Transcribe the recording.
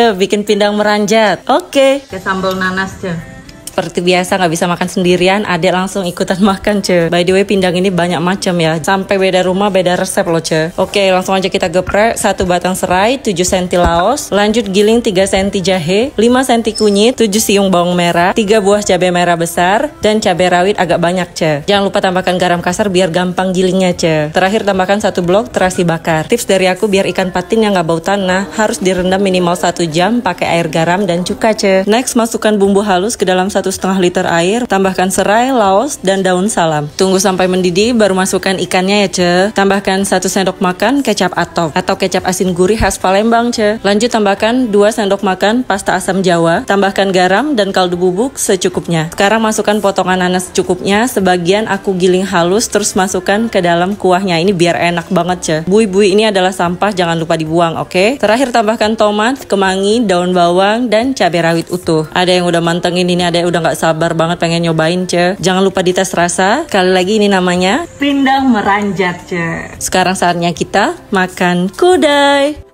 Ya, bikin pindang meranjat. Oke. Okay. Ke sambal nanas aja seperti biasa nggak bisa makan sendirian, adek langsung ikutan makan ce. By the way pindang ini banyak macam ya, sampai beda rumah beda resep loh ce. Oke langsung aja kita geprek, satu batang serai, 7 cm laos, lanjut giling 3 cm jahe, 5 cm kunyit, 7 siung bawang merah, 3 buah cabai merah besar, dan cabai rawit agak banyak ce. Jangan lupa tambahkan garam kasar biar gampang gilingnya ce. Terakhir tambahkan satu blok terasi bakar. Tips dari aku biar ikan patin yang nggak bau tanah harus direndam minimal satu jam pakai air garam dan cuka ce. Next masukkan bumbu halus ke dalam satu setengah liter air, tambahkan serai, laos, dan daun salam. Tunggu sampai mendidih, baru masukkan ikannya ya ce. Tambahkan 1 sendok makan kecap atok atau kecap asin gurih khas Palembang ce. Lanjut tambahkan 2 sendok makan pasta asam jawa, tambahkan garam dan kaldu bubuk secukupnya. Sekarang masukkan potongan nanas secukupnya, sebagian aku giling halus terus masukkan ke dalam kuahnya. Ini biar enak banget ce. Bui-bui ini adalah sampah, jangan lupa dibuang, oke? Okay? Terakhir tambahkan tomat, kemangi, daun bawang, dan cabai rawit utuh. Ada yang udah mantengin ini, ada yang udah udah nggak sabar banget pengen nyobain Ce. Jangan lupa dites rasa. Sekali lagi ini namanya pindang meranjat Ce. Sekarang saatnya kita makan kudai.